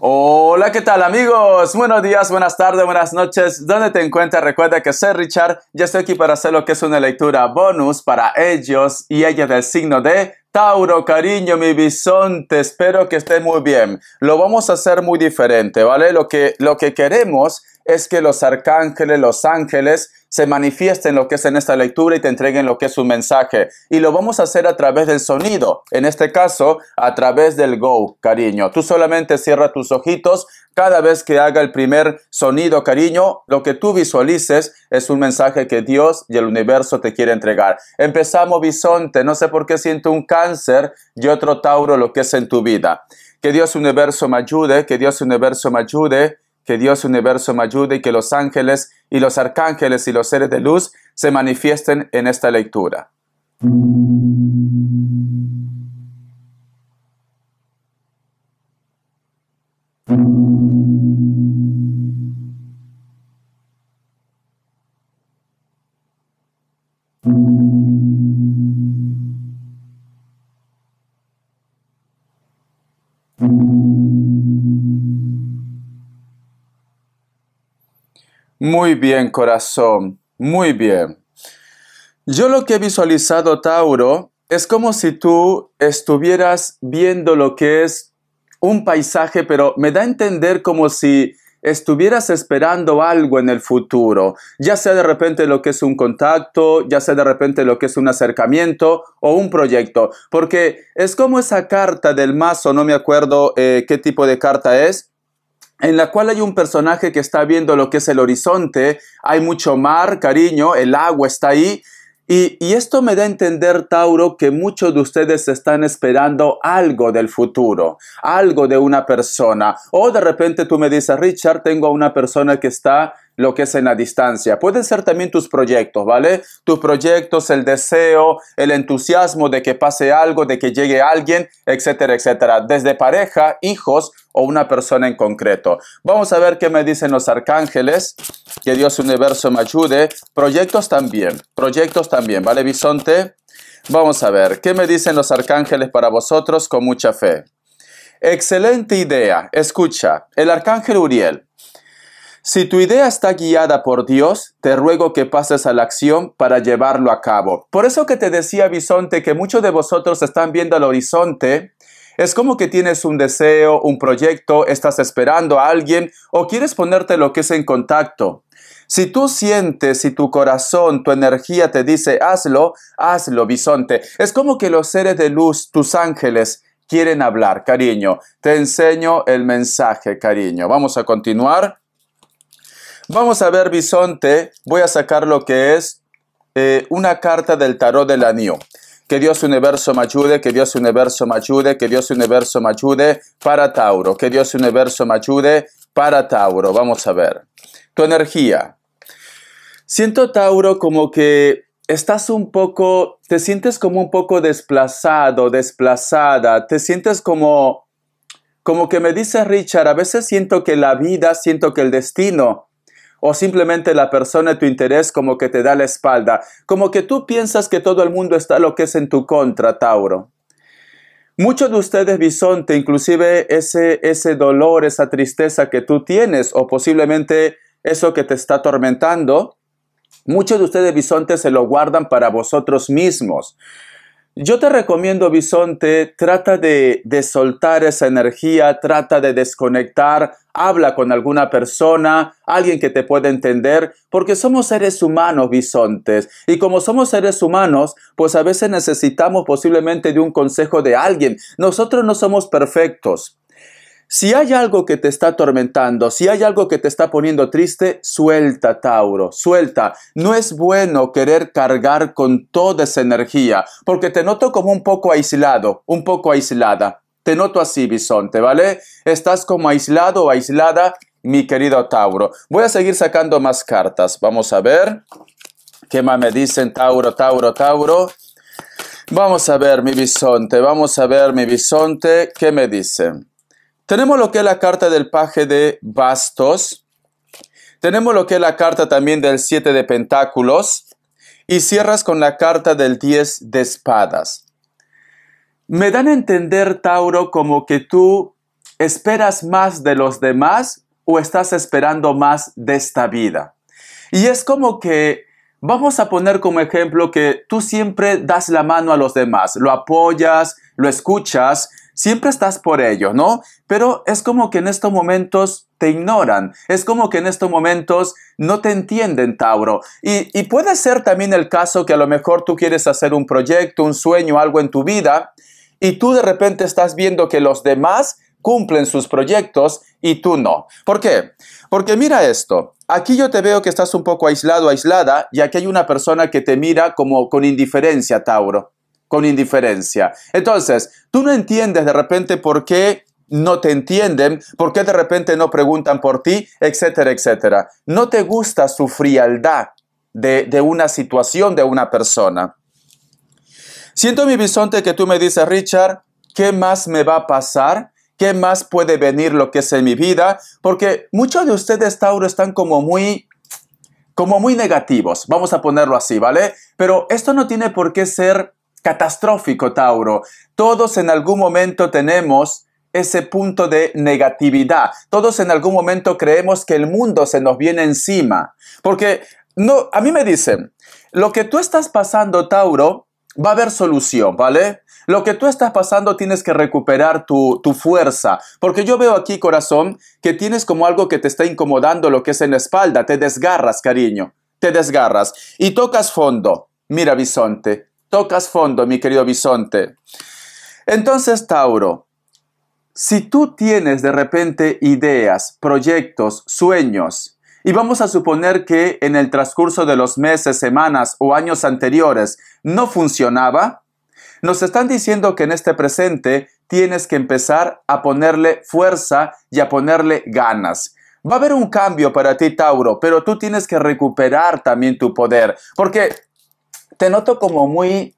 Hola, ¿qué tal amigos? Buenos días, buenas tardes, buenas noches. ¿Dónde te encuentras? Recuerda que soy Richard. Ya estoy aquí para hacer lo que es una lectura bonus para ellos y ellas del signo de Tauro, cariño, mi bisonte, espero que esté muy bien. Lo vamos a hacer muy diferente, ¿vale? Lo que, lo que queremos es que los arcángeles, los ángeles, se manifiesten lo que es en esta lectura y te entreguen lo que es un mensaje. Y lo vamos a hacer a través del sonido, en este caso a través del go, cariño. Tú solamente cierra tus ojitos cada vez que haga el primer sonido, cariño. Lo que tú visualices es un mensaje que Dios y el universo te quiere entregar. Empezamos bisonte, no sé por qué siento un cáncer y otro tauro lo que es en tu vida. Que Dios universo me ayude, que Dios universo me ayude Dios universo me ayude y que los ángeles y los arcángeles y los seres de luz se manifiesten en esta lectura. Muy bien, corazón, muy bien. Yo lo que he visualizado, Tauro, es como si tú estuvieras viendo lo que es un paisaje, pero me da a entender como si estuvieras esperando algo en el futuro, ya sea de repente lo que es un contacto, ya sea de repente lo que es un acercamiento o un proyecto, porque es como esa carta del mazo, no me acuerdo eh, qué tipo de carta es, en la cual hay un personaje que está viendo lo que es el horizonte, hay mucho mar, cariño, el agua está ahí. Y, esto me da a entender, Tauro, que muchos de ustedes están esperando algo del futuro, algo de una persona. O de repente tú me dices, Richard, tengo a una persona que está lo que es en la distancia. Pueden ser también tus proyectos, ¿vale? Tus proyectos, el deseo, el entusiasmo de que pase algo, de que llegue alguien, etcétera, etcétera. Desde pareja, hijos, o una persona en concreto. Vamos a ver qué me dicen los arcángeles, que Dios universo me ayude. Proyectos también, proyectos también, ¿vale, Bisonte? Vamos a ver, ¿qué me dicen los arcángeles para vosotros con mucha fe? Excelente idea, escucha, el arcángel Uriel. Si tu idea está guiada por Dios, te ruego que pases a la acción para llevarlo a cabo. Por eso que te decía, Bisonte, que muchos de vosotros están viendo al horizonte es como que tienes un deseo, un proyecto, estás esperando a alguien o quieres ponerte lo que es en contacto. Si tú sientes, si tu corazón, tu energía te dice hazlo, hazlo, bisonte. Es como que los seres de luz, tus ángeles, quieren hablar, cariño. Te enseño el mensaje, cariño. Vamos a continuar. Vamos a ver, bisonte. Voy a sacar lo que es eh, una carta del tarot del anillo. Que Dios Universo me ayude, que Dios Universo me ayude, que Dios Universo me ayude para Tauro, que Dios Universo me ayude para Tauro. Vamos a ver. Tu energía. Siento Tauro como que estás un poco, te sientes como un poco desplazado, desplazada, te sientes como, como que me dice Richard, a veces siento que la vida, siento que el destino o simplemente la persona de tu interés como que te da la espalda, como que tú piensas que todo el mundo está lo que es en tu contra, Tauro. Muchos de ustedes, Bisonte, inclusive ese, ese dolor, esa tristeza que tú tienes o posiblemente eso que te está atormentando, muchos de ustedes, Bisonte, se lo guardan para vosotros mismos. Yo te recomiendo, Bisonte, trata de, de, soltar esa energía, trata de desconectar, habla con alguna persona, alguien que te pueda entender, porque somos seres humanos bisontes. Y como somos seres humanos, pues a veces necesitamos posiblemente de un consejo de alguien. Nosotros no somos perfectos. Si hay algo que te está atormentando, si hay algo que te está poniendo triste, suelta, Tauro, suelta. No es bueno querer cargar con toda esa energía, porque te noto como un poco aislado, un poco aislada. Te noto así, bisonte, ¿vale? Estás como aislado o aislada, mi querido Tauro. Voy a seguir sacando más cartas. Vamos a ver. ¿Qué más me dicen, Tauro, Tauro, Tauro? Vamos a ver, mi bisonte, vamos a ver, mi bisonte, ¿qué me dicen? Tenemos lo que es la carta del paje de bastos. Tenemos lo que es la carta también del siete de pentáculos. Y cierras con la carta del diez de espadas. Me dan a entender, Tauro, como que tú esperas más de los demás o estás esperando más de esta vida. Y es como que Vamos a poner como ejemplo que tú siempre das la mano a los demás, lo apoyas, lo escuchas, siempre estás por ello, ¿no? Pero es como que en estos momentos te ignoran, es como que en estos momentos no te entienden, Tauro. Y, y puede ser también el caso que a lo mejor tú quieres hacer un proyecto, un sueño, algo en tu vida, y tú de repente estás viendo que los demás cumplen sus proyectos y tú no. ¿Por qué? Porque mira esto, aquí yo te veo que estás un poco aislado, aislada, y aquí hay una persona que te mira como con indiferencia, Tauro, con indiferencia. Entonces, tú no entiendes de repente por qué no te entienden, por qué de repente no preguntan por ti, etcétera, etcétera. No te gusta su frialdad de, de una situación, de una persona. Siento mi bisonte que tú me dices, Richard, ¿qué más me va a pasar? ¿Qué más puede venir lo que es en mi vida? Porque muchos de ustedes, Tauro, están como muy como muy negativos, vamos a ponerlo así, ¿vale? Pero esto no tiene por qué ser catastrófico, Tauro. Todos en algún momento tenemos ese punto de negatividad. Todos en algún momento creemos que el mundo se nos viene encima. Porque no, a mí me dicen, lo que tú estás pasando, Tauro, va a haber solución, ¿vale? Lo que tú estás pasando tienes que recuperar tu, fuerza, porque yo veo aquí, corazón, que tienes como algo que te está incomodando lo que es en la espalda, te desgarras, cariño, te desgarras y tocas fondo. Mira, bisonte, tocas fondo, mi querido bisonte. Entonces, Tauro, si tú tienes de repente ideas, proyectos, sueños, y vamos a suponer que en el transcurso de los meses, semanas o años anteriores no funcionaba, nos están diciendo que en este presente tienes que empezar a ponerle fuerza y a ponerle ganas. Va a haber un cambio para ti, Tauro, pero tú tienes que recuperar también tu poder, porque te noto como muy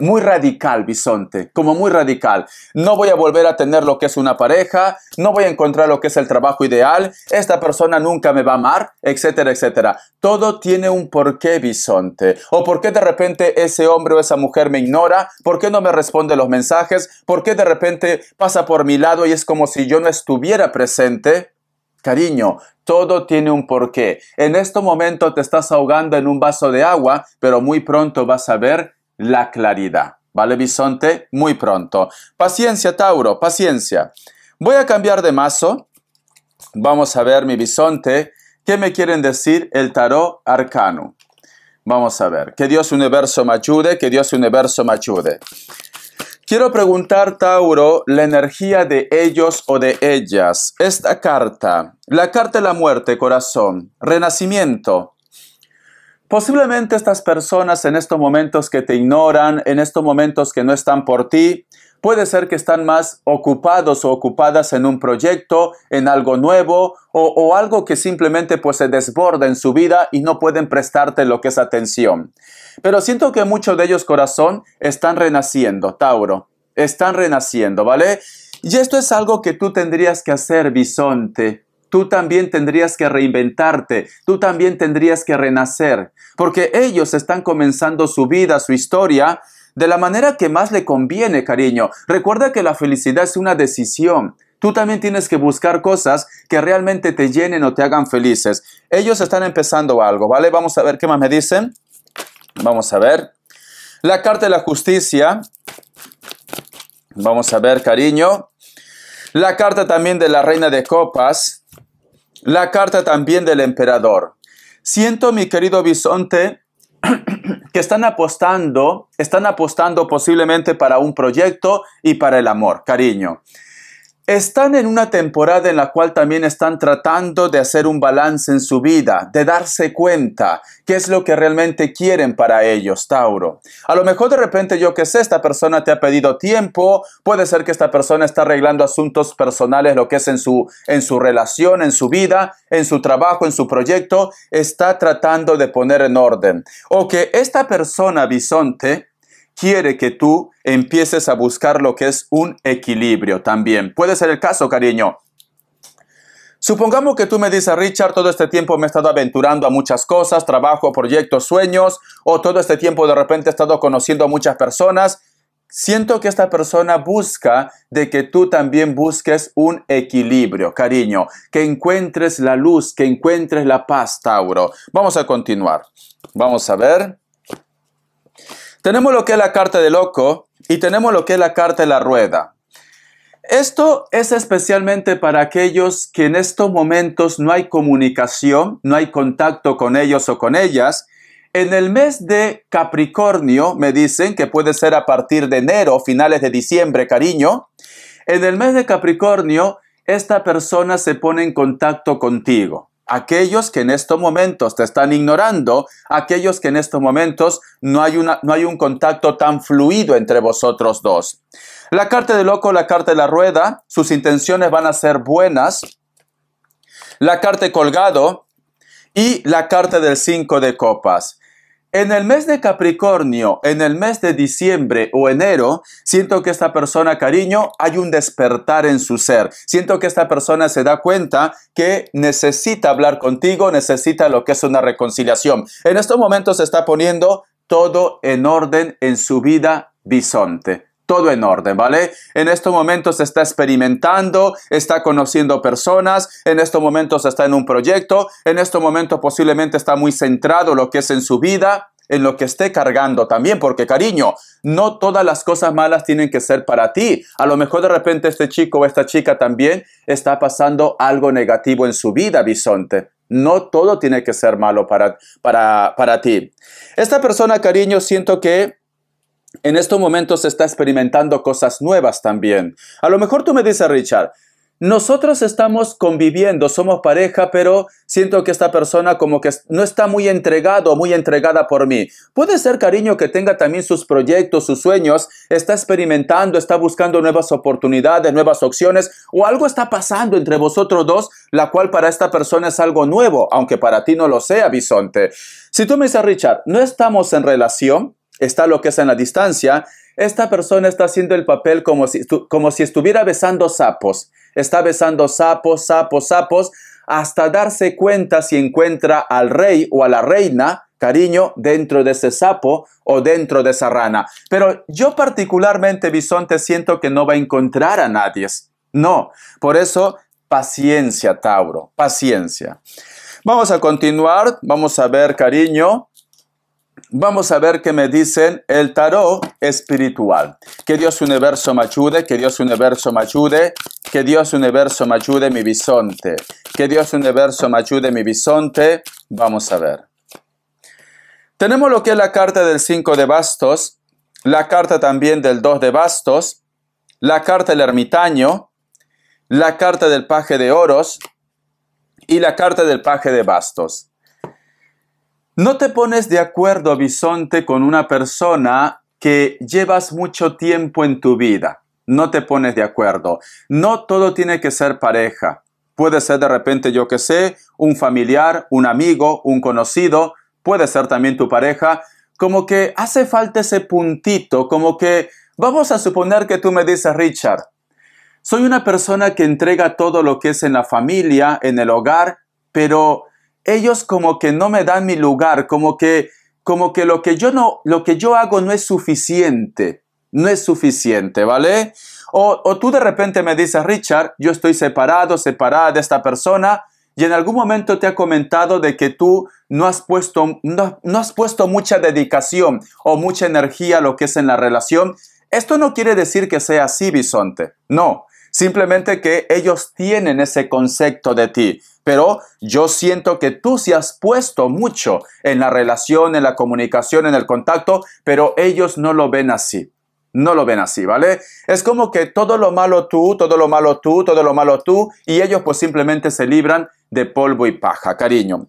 muy radical, Bisonte, como muy radical. No voy a volver a tener lo que es una pareja, no voy a encontrar lo que es el trabajo ideal, esta persona nunca me va a amar, etcétera, etcétera. Todo tiene un porqué, Bisonte. O por qué de repente ese hombre o esa mujer me ignora, por qué no me responde los mensajes, por qué de repente pasa por mi lado y es como si yo no estuviera presente. Cariño, todo tiene un porqué. En este momento te estás ahogando en un vaso de agua, pero muy pronto vas a ver la claridad. ¿Vale, bisonte? Muy pronto. Paciencia, Tauro, paciencia. Voy a cambiar de mazo. Vamos a ver, mi bisonte, qué me quieren decir el tarot arcano. Vamos a ver. Que Dios universo me ayude, que Dios universo me ayude. Quiero preguntar, Tauro, la energía de ellos o de ellas. Esta carta, la carta de la muerte, corazón, renacimiento, Posiblemente estas personas en estos momentos que te ignoran, en estos momentos que no están por ti, puede ser que están más ocupados o ocupadas en un proyecto, en algo nuevo o, algo que simplemente pues se desborda en su vida y no pueden prestarte lo que es atención. Pero siento que muchos de ellos corazón están renaciendo, Tauro, están renaciendo, ¿vale? Y esto es algo que tú tendrías que hacer, bisonte tú también tendrías que reinventarte, tú también tendrías que renacer, porque ellos están comenzando su vida, su historia, de la manera que más le conviene, cariño. Recuerda que la felicidad es una decisión. Tú también tienes que buscar cosas que realmente te llenen o te hagan felices. Ellos están empezando algo, ¿vale? Vamos a ver qué más me dicen. Vamos a ver. La carta de la justicia. Vamos a ver, cariño. La carta también de la reina de copas. La carta también del emperador. Siento, mi querido bisonte, que están apostando, están apostando posiblemente para un proyecto y para el amor, cariño. Están en una temporada en la cual también están tratando de hacer un balance en su vida, de darse cuenta qué es lo que realmente quieren para ellos, Tauro. A lo mejor de repente yo que sé, esta persona te ha pedido tiempo, puede ser que esta persona está arreglando asuntos personales, lo que es en su, en su relación, en su vida, en su trabajo, en su proyecto, está tratando de poner en orden. O que esta persona bisonte quiere que tú empieces a buscar lo que es un equilibrio también. Puede ser el caso, cariño. Supongamos que tú me dices, Richard, todo este tiempo me he estado aventurando a muchas cosas, trabajo, proyectos, sueños, o todo este tiempo de repente he estado conociendo a muchas personas. Siento que esta persona busca de que tú también busques un equilibrio, cariño, que encuentres la luz, que encuentres la paz, Tauro. Vamos a continuar. Vamos a ver. Tenemos lo que es la carta de loco y tenemos lo que es la carta de la rueda. Esto es especialmente para aquellos que en estos momentos no hay comunicación, no hay contacto con ellos o con ellas. En el mes de Capricornio, me dicen que puede ser a partir de enero, finales de diciembre, cariño. En el mes de Capricornio, esta persona se pone en contacto contigo aquellos que en estos momentos te están ignorando, aquellos que en estos momentos no hay, una, no hay un contacto tan fluido entre vosotros dos. La carta de loco, la carta de la rueda, sus intenciones van a ser buenas. La carta de colgado y la carta del cinco de copas. En el mes de Capricornio, en el mes de diciembre o enero, siento que esta persona, cariño, hay un despertar en su ser. Siento que esta persona se da cuenta que necesita hablar contigo, necesita lo que es una reconciliación. En estos momentos se está poniendo todo en orden en su vida bisonte todo en orden, ¿vale? En estos momentos está experimentando, está conociendo personas, en estos momentos está en un proyecto, en estos momentos posiblemente está muy centrado lo que es en su vida, en lo que esté cargando también, porque cariño, no todas las cosas malas tienen que ser para ti. A lo mejor de repente este chico o esta chica también está pasando algo negativo en su vida, bisonte. No todo tiene que ser malo para, para, para ti. Esta persona, cariño, siento que en estos momentos se está experimentando cosas nuevas también. A lo mejor tú me dices, Richard, nosotros estamos conviviendo, somos pareja, pero siento que esta persona como que no está muy entregado, muy entregada por mí. Puede ser, cariño, que tenga también sus proyectos, sus sueños, está experimentando, está buscando nuevas oportunidades, nuevas opciones, o algo está pasando entre vosotros dos, la cual para esta persona es algo nuevo, aunque para ti no lo sea, Bisonte. Si tú me dices, Richard, no estamos en relación, está lo que es en la distancia, esta persona está haciendo el papel como si, como si estuviera besando sapos. Está besando sapos, sapos, sapos, hasta darse cuenta si encuentra al rey o a la reina, cariño, dentro de ese sapo o dentro de esa rana. Pero yo particularmente, Bisonte, siento que no va a encontrar a nadie. No, por eso, paciencia, Tauro, paciencia. Vamos a continuar, vamos a ver, cariño, Vamos a ver qué me dicen el tarot espiritual. Que Dios universo me ayude, que Dios universo me ayude, que Dios universo me ayude mi bisonte. Que Dios universo me ayude mi bisonte. Vamos a ver. Tenemos lo que es la carta del 5 de bastos, la carta también del 2 de bastos, la carta del ermitaño, la carta del paje de oros y la carta del paje de bastos. No te pones de acuerdo, bisonte, con una persona que llevas mucho tiempo en tu vida. No te pones de acuerdo. No todo tiene que ser pareja. Puede ser de repente, yo que sé, un familiar, un amigo, un conocido, puede ser también tu pareja. Como que hace falta ese puntito, como que vamos a suponer que tú me dices, Richard, soy una persona que entrega todo lo que es en la familia, en el hogar, pero ellos como que no me dan mi lugar, como que, como que lo que yo no, lo que yo hago no es suficiente, no es suficiente, ¿vale? O, tú de repente me dices, Richard, yo estoy separado, separada de esta persona, y en algún momento te ha comentado de que tú no has puesto, no, no has puesto mucha dedicación o mucha energía a lo que es en la relación. Esto no quiere decir que sea así, Bisonte. No, simplemente que ellos tienen ese concepto de ti pero yo siento que tú sí has puesto mucho en la relación, en la comunicación, en el contacto, pero ellos no lo ven así. No lo ven así, ¿vale? Es como que todo lo malo tú, todo lo malo tú, todo lo malo tú, y ellos pues simplemente se libran de polvo y paja, cariño.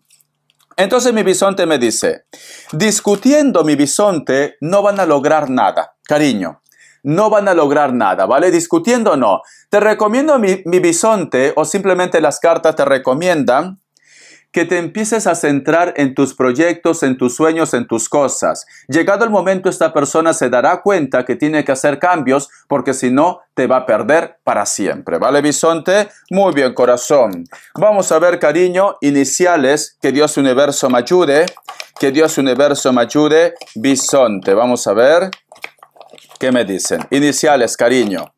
Entonces mi bisonte me dice, discutiendo mi bisonte no van a lograr nada, cariño no van a lograr nada, ¿vale? Discutiendo no. Te recomiendo mi, mi bisonte o simplemente las cartas te recomiendan que te empieces a centrar en tus proyectos, en tus sueños, en tus cosas. Llegado el momento, esta persona se dará cuenta que tiene que hacer cambios porque si no, te va a perder para siempre. ¿Vale, bisonte? Muy bien, corazón. Vamos a ver, cariño, iniciales. Que Dios universo me ayude. Que Dios universo me ayude. Bisonte, vamos a ver. ¿Qué me dicen? Iniciales, cariño.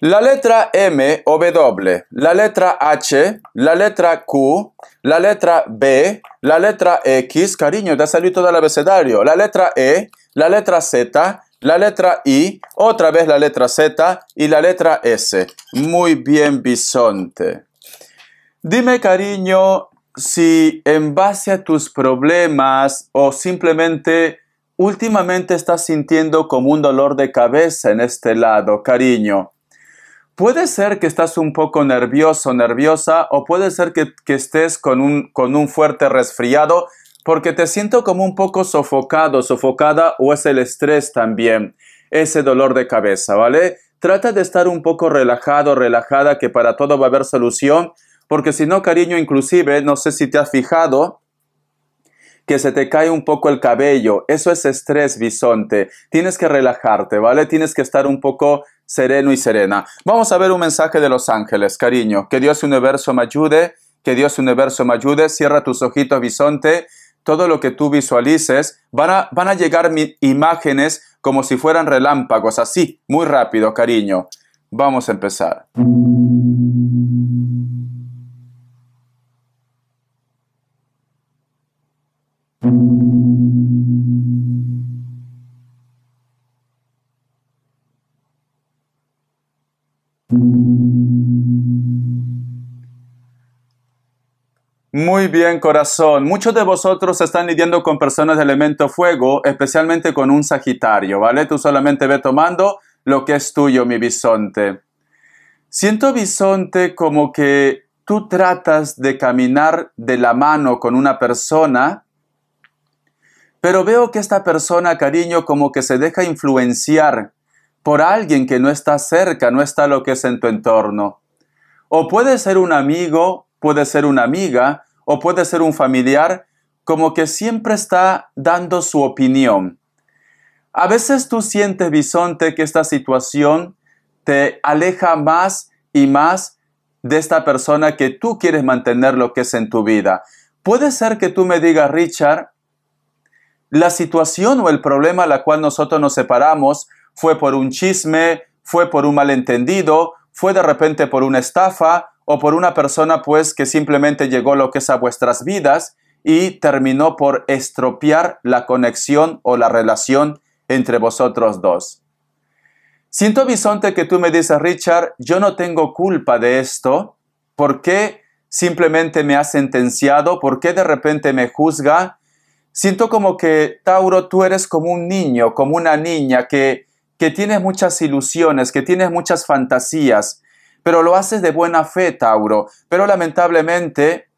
La letra M o W, la letra H, la letra Q, la letra B, la letra X, cariño, te salido todo el abecedario, la letra E, la letra Z, la letra I, otra vez la letra Z y la letra S. Muy bien, bisonte. Dime, cariño, si en base a tus problemas o simplemente Últimamente estás sintiendo como un dolor de cabeza en este lado, cariño. Puede ser que estás un poco nervioso, nerviosa, o puede ser que, estés con un, con un fuerte resfriado, porque te siento como un poco sofocado, sofocada, o es el estrés también, ese dolor de cabeza, ¿vale? Trata de estar un poco relajado, relajada, que para todo va a haber solución, porque si no, cariño, inclusive, no sé si te has fijado, que se te cae un poco el cabello. Eso es estrés, bisonte. Tienes que relajarte, ¿vale? Tienes que estar un poco sereno y serena. Vamos a ver un mensaje de los ángeles, cariño. Que Dios universo me ayude, que Dios universo me ayude. Cierra tus ojitos, bisonte. Todo lo que tú visualices, van a, van a llegar imágenes como si fueran relámpagos, así, muy rápido, cariño. Vamos a empezar. Muy bien, corazón. Muchos de vosotros están lidiando con personas de elemento fuego, especialmente con un Sagitario, ¿vale? Tú solamente ve tomando lo que es tuyo, mi bisonte. Siento, bisonte, como que tú tratas de caminar de la mano con una persona pero veo que esta persona, cariño, como que se deja influenciar por alguien que no está cerca, no está lo que es en tu entorno. O puede ser un amigo, puede ser una amiga, o puede ser un familiar, como que siempre está dando su opinión. A veces tú sientes, Bisonte, que esta situación te aleja más y más de esta persona que tú quieres mantener lo que es en tu vida. Puede ser que tú me digas, Richard, la situación o el problema a la cual nosotros nos separamos fue por un chisme, fue por un malentendido, fue de repente por una estafa o por una persona pues que simplemente llegó lo que es a vuestras vidas y terminó por estropear la conexión o la relación entre vosotros dos. Siento, Bisonte, que tú me dices, Richard, yo no tengo culpa de esto. ¿Por qué simplemente me has sentenciado? ¿Por qué de repente me juzga? Siento como que, Tauro, tú eres como un niño, como una niña, que, que tienes muchas ilusiones, que tienes muchas fantasías, pero lo haces de buena fe, Tauro. Pero lamentablemente,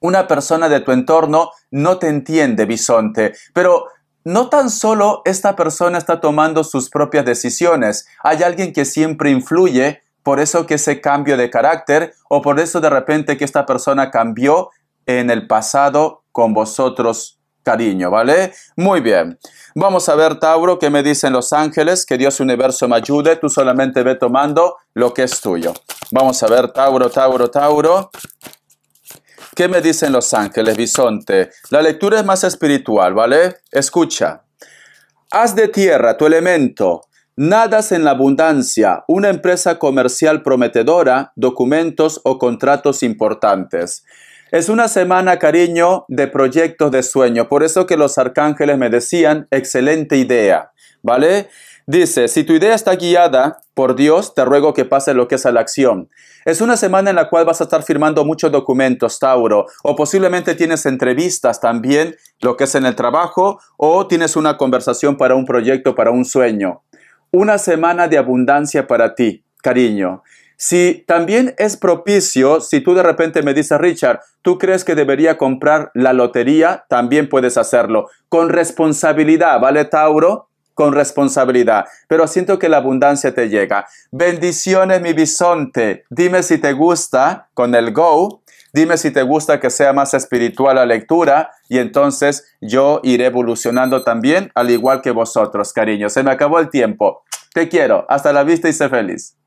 una persona de tu entorno no te entiende, Bisonte. Pero no tan solo esta persona está tomando sus propias decisiones, hay alguien que siempre influye, por eso que ese cambio de carácter o por eso de repente que esta persona cambió en el pasado con vosotros cariño, ¿vale? Muy bien. Vamos a ver, Tauro, qué me dicen los ángeles, que Dios universo me ayude, tú solamente ve tomando lo que es tuyo. Vamos a ver, Tauro, Tauro, Tauro. ¿Qué me dicen los ángeles, Bisonte? La lectura es más espiritual, ¿vale? Escucha. Haz de tierra tu elemento, Nadas en la abundancia, una empresa comercial prometedora, documentos o contratos importantes. Es una semana, cariño, de proyectos de sueño. Por eso que los arcángeles me decían, excelente idea, ¿vale? Dice, si tu idea está guiada por Dios, te ruego que pase lo que es a la acción. Es una semana en la cual vas a estar firmando muchos documentos, Tauro, o posiblemente tienes entrevistas también, lo que es en el trabajo, o tienes una conversación para un proyecto, para un sueño. Una semana de abundancia para ti, cariño. Si también es propicio, si tú de repente me dices, Richard, tú crees que debería comprar la lotería, también puedes hacerlo. Con responsabilidad, ¿vale, Tauro? Con responsabilidad. Pero siento que la abundancia te llega. Bendiciones, mi bisonte. Dime si te gusta con el Go. Dime si te gusta que sea más espiritual la lectura y entonces yo iré evolucionando también, al igual que vosotros, cariño. Se me acabó el tiempo. Te quiero. Hasta la vista y sé feliz.